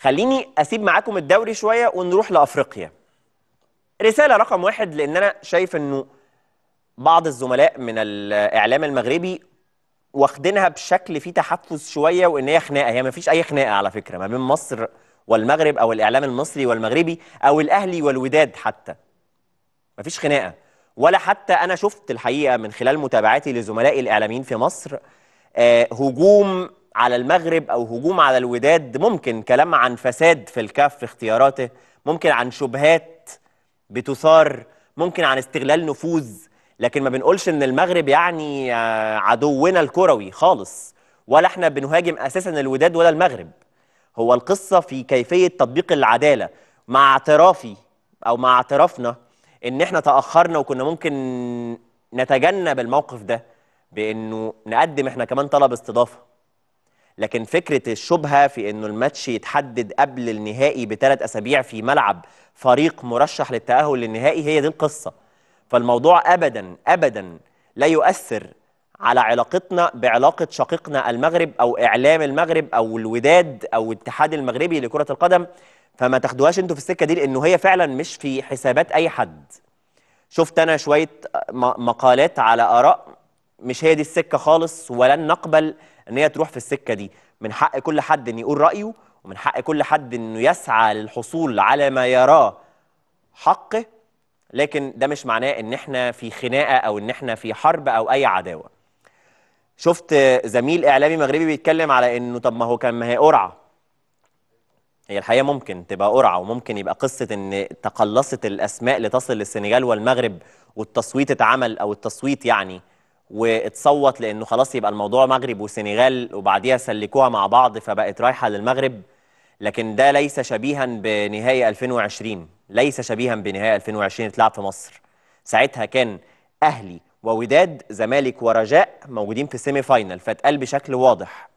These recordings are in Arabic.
خليني اسيب معاكم الدوري شويه ونروح لافريقيا رساله رقم واحد لان انا شايف انه بعض الزملاء من الاعلام المغربي واخدينها بشكل فيه تحفز شويه وان هي خناقه هي ما فيش اي خناقه على فكره ما بين مصر والمغرب او الاعلام المصري والمغربي او الاهلي والوداد حتى ما فيش خناقه ولا حتى انا شفت الحقيقه من خلال متابعاتي لزملائي الاعلاميين في مصر آه هجوم على المغرب او هجوم على الوداد ممكن كلام عن فساد في الكاف في اختياراته ممكن عن شبهات بتثار ممكن عن استغلال نفوذ لكن ما بنقولش ان المغرب يعني آه، عدونا الكروي خالص ولا احنا بنهاجم اساسا الوداد ولا المغرب هو القصه في كيفيه تطبيق العداله مع اعترافي او مع اعترافنا ان احنا تاخرنا وكنا ممكن نتجنب الموقف ده بانه نقدم احنا كمان طلب استضافه لكن فكره الشبهه في انه الماتش يتحدد قبل النهائي بثلاث اسابيع في ملعب فريق مرشح للتاهل للنهائي هي دي القصه فالموضوع ابدا ابدا لا يؤثر على علاقتنا بعلاقه شقيقنا المغرب او اعلام المغرب او الوداد او الاتحاد المغربي لكره القدم فما تاخدوهاش انتوا في السكه دي لانه هي فعلا مش في حسابات اي حد شفت انا شويه مقالات على اراء مش هي دي السكه خالص ولن نقبل ان هي تروح في السكه دي من حق كل حد ان يقول رايه ومن حق كل حد انه يسعى للحصول على ما يراه حقه لكن ده مش معناه ان احنا في خناقه او ان احنا في حرب او اي عداوه شفت زميل اعلامي مغربي بيتكلم على انه طب ما هو كان ما هي قرعه هي الحقيقه ممكن تبقى قرعه وممكن يبقى قصه ان تقلصت الاسماء لتصل للسنغال والمغرب والتصويت اتعمل او التصويت يعني واتصوت لانه خلاص يبقى الموضوع مغرب وسنغال وبعديها سلكوها مع بعض فبقت رايحه للمغرب لكن ده ليس شبيها بنهايه 2020 ليس شبيها بنهايه 2020 اتلعب في مصر ساعتها كان اهلي ووداد زمالك ورجاء موجودين في السيمي فاينل فاتقال بشكل واضح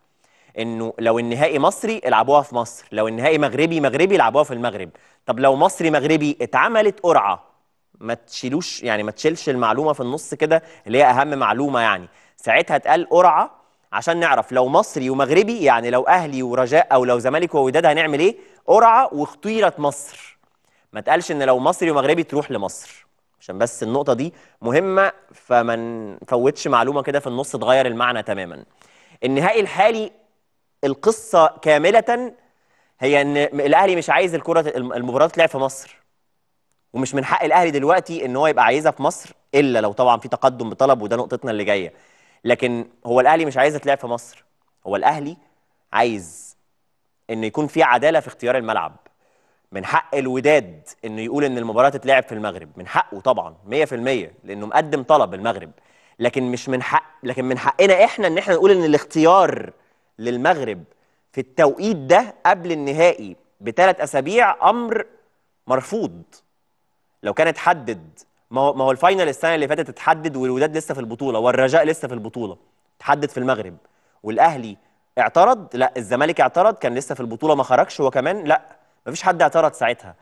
انه لو النهائي مصري العبوها في مصر لو النهائي مغربي مغربي العبوها في المغرب طب لو مصري مغربي اتعملت قرعه ما تشيلوش يعني ما تشيلش المعلومه في النص كده اللي هي اهم معلومه يعني ساعتها اتقال قرعه عشان نعرف لو مصري ومغربي يعني لو اهلي ورجاء او لو زمالك ووداد هنعمل ايه قرعه واختيرت مصر ما تقالش ان لو مصري ومغربي تروح لمصر عشان بس النقطه دي مهمه فما نفوتش معلومه كده في النص تغير المعنى تماما النهائي الحالي القصه كامله هي ان الاهلي مش عايز الكره المباراه تلعب في مصر ومش من حق الاهلي دلوقتي ان هو يبقى عايزها في مصر الا لو طبعا في تقدم بطلب وده نقطتنا اللي جايه لكن هو الاهلي مش عايزها تلعب في مصر هو الاهلي عايز ان يكون في عداله في اختيار الملعب من حق الوداد انه يقول ان المباراه تتلعب في المغرب من حقه طبعا 100% لانه مقدم طلب المغرب لكن مش من حق لكن من حقنا احنا ان احنا نقول ان الاختيار للمغرب في التوقيت ده قبل النهائي بثلاث اسابيع امر مرفوض لو كان اتحدد ما هو ما هو الفاينل السنه اللي فاتت اتحدد والوداد لسه في البطوله والرجاء لسه في البطوله اتحدد في المغرب والاهلي اعترض لا الزمالك اعترض كان لسه في البطوله ما خرجش هو كمان لا مفيش حد اعترض ساعتها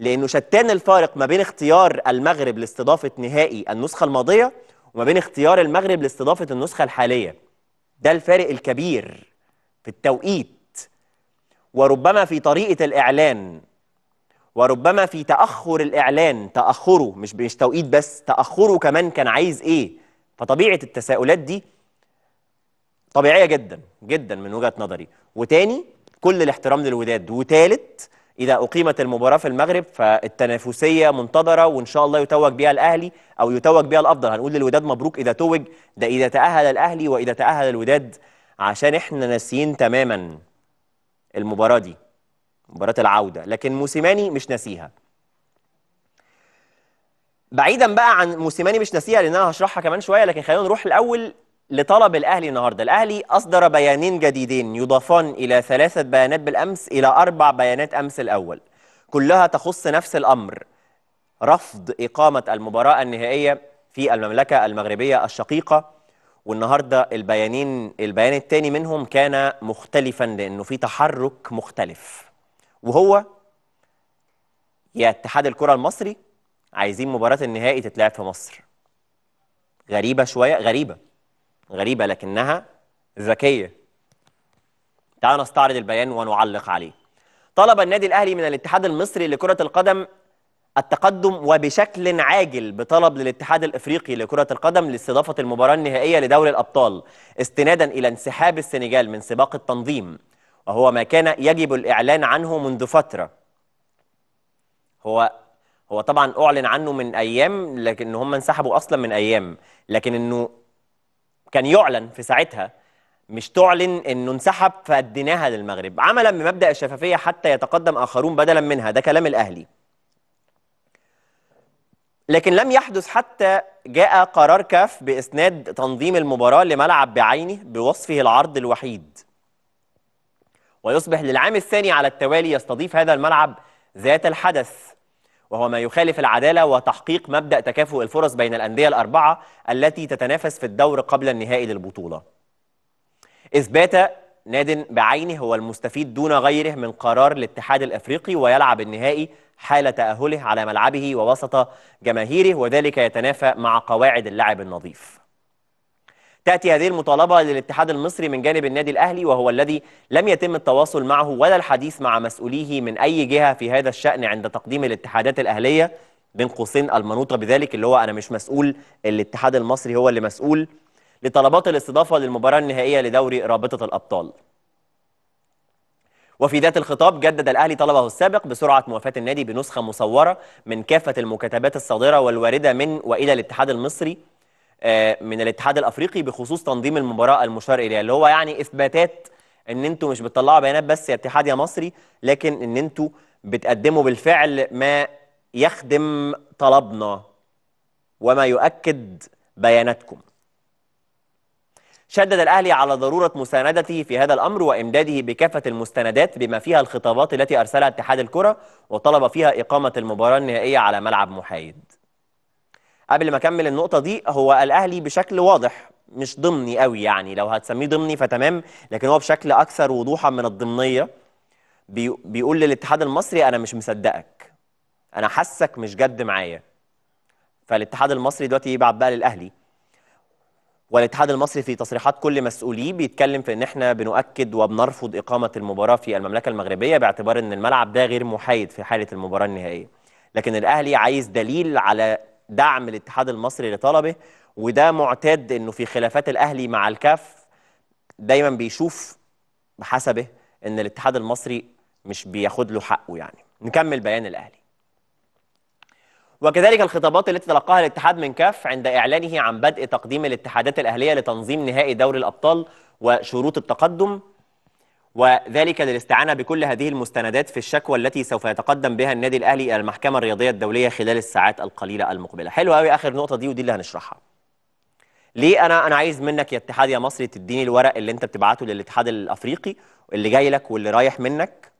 لانه شتان الفارق ما بين اختيار المغرب لاستضافه نهائي النسخه الماضيه وما بين اختيار المغرب لاستضافه النسخه الحاليه ده الفارق الكبير في التوقيت وربما في طريقه الاعلان وربما في تأخر الإعلان تأخره مش مش توقيت بس تأخره كمان كان عايز إيه فطبيعة التساؤلات دي طبيعية جدا جدا من وجهة نظري وتاني كل الاحترام للوداد وتالت إذا أقيمت المباراة في المغرب فالتنافسية منتظرة وإن شاء الله يتوج بها الأهلي أو يتوج بها الأفضل هنقول للوداد مبروك إذا توج ده إذا تأهل الأهلي وإذا تأهل الوداد عشان إحنا ناسيين تماما المباراة دي مباراة العودة لكن موسيماني مش ناسيها بعيدا بقى عن موسيماني مش ناسيها لان انا هشرحها كمان شويه لكن خلينا نروح الاول لطلب الاهلي النهارده الاهلي اصدر بيانين جديدين يضافان الى ثلاثه بيانات بالامس الى اربع بيانات امس الاول كلها تخص نفس الامر رفض اقامه المباراه النهائيه في المملكه المغربيه الشقيقه والنهارده البيانين البيان الثاني منهم كان مختلفا لانه في تحرك مختلف وهو يا اتحاد الكرة المصري عايزين مباراة النهائي تتلعب في مصر غريبة شوية غريبة غريبة لكنها ذكية تعالوا نستعرض البيان ونعلق عليه طلب النادي الأهلي من الاتحاد المصري لكرة القدم التقدم وبشكل عاجل بطلب للاتحاد الافريقي لكره القدم لاستضافه المباراه النهائيه لدوري الابطال استنادا الى انسحاب السنغال من سباق التنظيم وهو ما كان يجب الإعلان عنه منذ فترة هو هو طبعا أعلن عنه من أيام لكن هم انسحبوا أصلا من أيام لكن إنه كان يعلن في ساعتها مش تعلن انه انسحب فاديناها للمغرب عملا بمبدا الشفافيه حتى يتقدم اخرون بدلا منها ده كلام الاهلي لكن لم يحدث حتى جاء قرار كاف باسناد تنظيم المباراه لملعب بعينه بوصفه العرض الوحيد ويصبح للعام الثاني على التوالي يستضيف هذا الملعب ذات الحدث وهو ما يخالف العدالة وتحقيق مبدأ تكافؤ الفرص بين الأندية الأربعة التي تتنافس في الدور قبل النهائي للبطولة إثبات ناد بعينه هو المستفيد دون غيره من قرار الاتحاد الافريقي ويلعب النهائي حال تاهله على ملعبه ووسط جماهيره وذلك يتنافى مع قواعد اللعب النظيف تأتي هذه المطالبة للاتحاد المصري من جانب النادي الأهلي وهو الذي لم يتم التواصل معه ولا الحديث مع مسؤوليه من أي جهة في هذا الشأن عند تقديم الاتحادات الأهلية بين قوسين المنوطة بذلك اللي هو أنا مش مسؤول الاتحاد المصري هو اللي مسؤول لطلبات الاستضافة للمباراة النهائية لدوري رابطة الأبطال وفي ذات الخطاب جدد الأهلي طلبه السابق بسرعة موافاة النادي بنسخة مصورة من كافة المكتبات الصادرة والواردة من وإلى الاتحاد المصري آه، من الاتحاد الافريقي بخصوص تنظيم المباراه المشار اليها اللي هو يعني اثباتات ان انتوا مش بتطلعوا بيانات بس يا اتحاد يا مصري لكن ان انتوا بتقدموا بالفعل ما يخدم طلبنا وما يؤكد بياناتكم شدد الأهلي على ضرورة مساندته في هذا الأمر وإمداده بكافة المستندات بما فيها الخطابات التي أرسلها اتحاد الكرة وطلب فيها إقامة المباراة النهائية على ملعب محايد قبل ما اكمل النقطه دي هو الاهلي بشكل واضح مش ضمني قوي يعني لو هتسميه ضمني فتمام لكن هو بشكل اكثر وضوحا من الضمنيه بيقول للاتحاد المصري انا مش مصدقك انا حاسك مش جد معايا فالاتحاد المصري دلوقتي يبعت بقى للاهلي والاتحاد المصري في تصريحات كل مسؤوليه بيتكلم في ان احنا بنؤكد وبنرفض اقامه المباراه في المملكه المغربيه باعتبار ان الملعب ده غير محايد في حاله المباراه النهائيه لكن الاهلي عايز دليل على دعم الاتحاد المصري لطلبه وده معتاد انه في خلافات الاهلي مع الكاف دايما بيشوف بحسبه ان الاتحاد المصري مش بياخد له حقه يعني نكمل بيان الاهلي وكذلك الخطابات التي تلقاها الاتحاد من كاف عند اعلانه عن بدء تقديم الاتحادات الاهليه لتنظيم نهائي دوري الابطال وشروط التقدم وذلك للاستعانة بكل هذه المستندات في الشكوى التي سوف يتقدم بها النادي الأهلي إلى المحكمة الرياضية الدولية خلال الساعات القليلة المقبلة حلوة قوي آخر نقطة دي ودي اللي هنشرحها ليه انا انا عايز منك يا اتحاد يا مصري تديني الورق اللي انت بتبعته للاتحاد الافريقي اللي جاي لك واللي رايح منك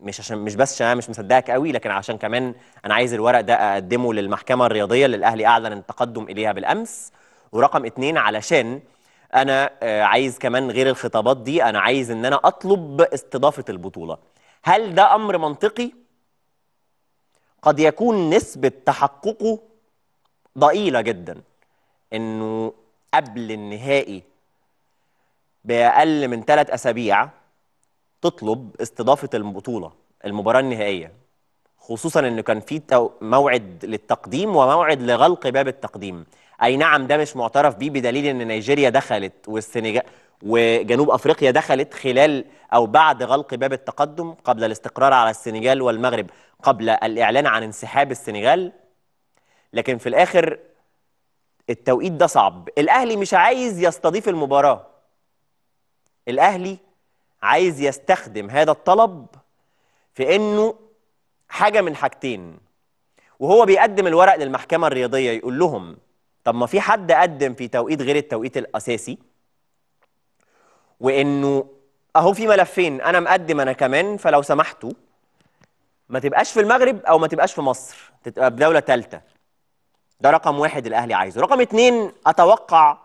مش عشان مش بس عشان انا مش مصدقك قوي لكن عشان كمان انا عايز الورق ده اقدمه للمحكمه الرياضيه اللي الاهلي اعلن التقدم اليها بالامس ورقم اثنين علشان انا آه، عايز كمان غير الخطابات دي انا عايز ان انا اطلب استضافه البطوله هل ده امر منطقي قد يكون نسبه تحققه ضئيله جدا انه قبل النهائي باقل من ثلاث اسابيع تطلب استضافه البطوله المباراه النهائيه خصوصا انه كان في موعد للتقديم وموعد لغلق باب التقديم اي نعم ده مش معترف بيه بدليل ان نيجيريا دخلت والسنغال وجنوب افريقيا دخلت خلال او بعد غلق باب التقدم قبل الاستقرار على السنغال والمغرب قبل الاعلان عن انسحاب السنغال لكن في الاخر التوقيت ده صعب الاهلي مش عايز يستضيف المباراه الاهلي عايز يستخدم هذا الطلب في انه حاجه من حاجتين وهو بيقدم الورق للمحكمه الرياضيه يقول لهم طب ما في حد قدم في توقيت غير التوقيت الاساسي وانه اهو في ملفين انا مقدم انا كمان فلو سمحتوا ما تبقاش في المغرب او ما تبقاش في مصر تبقى بدوله ثالثه ده رقم واحد الاهلي عايزه رقم اتنين اتوقع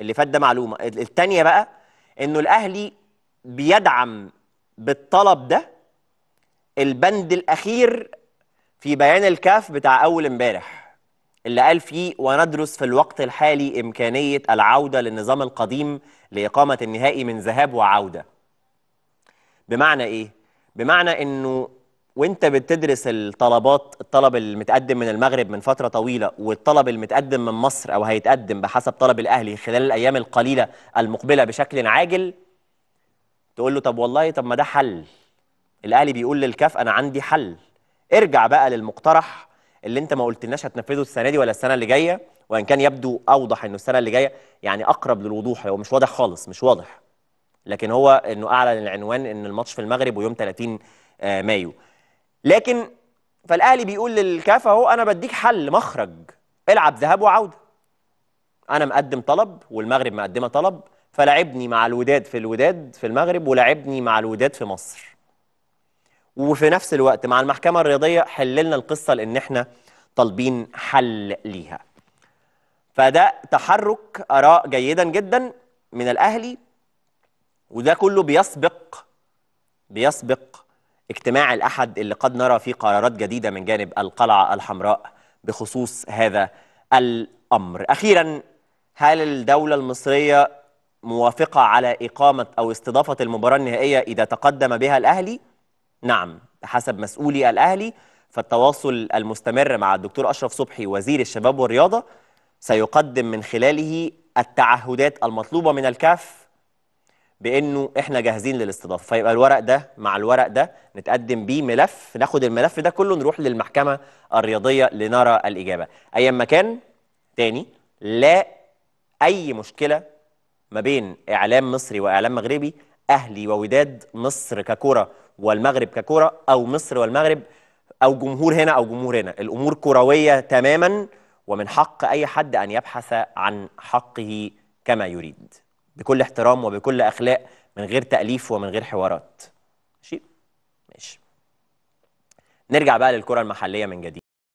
اللي فات ده معلومه الثانيه بقى انه الاهلي بيدعم بالطلب ده البند الاخير في بيان الكاف بتاع اول امبارح اللي قال فيه وندرس في الوقت الحالي إمكانية العودة للنظام القديم لإقامة النهائي من ذهاب وعودة بمعنى إيه؟ بمعنى إنه وانت بتدرس الطلبات الطلب المتقدم من المغرب من فتره طويله والطلب المتقدم من مصر او هيتقدم بحسب طلب الاهلي خلال الايام القليله المقبله بشكل عاجل تقول له طب والله طب ما ده حل الاهلي بيقول للكاف انا عندي حل ارجع بقى للمقترح اللي انت ما قلتلناش هتنفذه السنه دي ولا السنه اللي جايه وان كان يبدو اوضح انه السنه اللي جايه يعني اقرب للوضوح هو مش واضح خالص مش واضح لكن هو انه اعلن العنوان ان الماتش في المغرب ويوم 30 آه، مايو لكن فالاهلي بيقول للكاف اهو انا بديك حل مخرج العب ذهاب وعوده انا مقدم طلب والمغرب مقدمه طلب فلعبني مع الوداد في الوداد في المغرب ولعبني مع الوداد في مصر وفي نفس الوقت مع المحكمة الرياضية حللنا القصة لأن احنا طالبين حل ليها فده تحرك آراء جيدا جدا من الأهلي وده كله بيسبق بيسبق اجتماع الأحد اللي قد نرى فيه قرارات جديدة من جانب القلعة الحمراء بخصوص هذا الأمر أخيرا هل الدولة المصرية موافقة على إقامة أو استضافة المباراة النهائية إذا تقدم بها الأهلي؟ نعم بحسب مسؤولي الأهلي فالتواصل المستمر مع الدكتور أشرف صبحي وزير الشباب والرياضة سيقدم من خلاله التعهدات المطلوبة من الكاف بأنه إحنا جاهزين للاستضافة فيبقى الورق ده مع الورق ده نتقدم بيه ملف ناخد الملف ده كله نروح للمحكمة الرياضية لنرى الإجابة أيا ما كان تاني لا أي مشكلة ما بين إعلام مصري وإعلام مغربي أهلي ووداد مصر ككرة والمغرب ككره او مصر والمغرب او جمهور هنا او جمهور هنا الامور كرويه تماما ومن حق اي حد ان يبحث عن حقه كما يريد بكل احترام وبكل اخلاق من غير تاليف ومن غير حوارات ماشي ماشي نرجع بقى للكره المحليه من جديد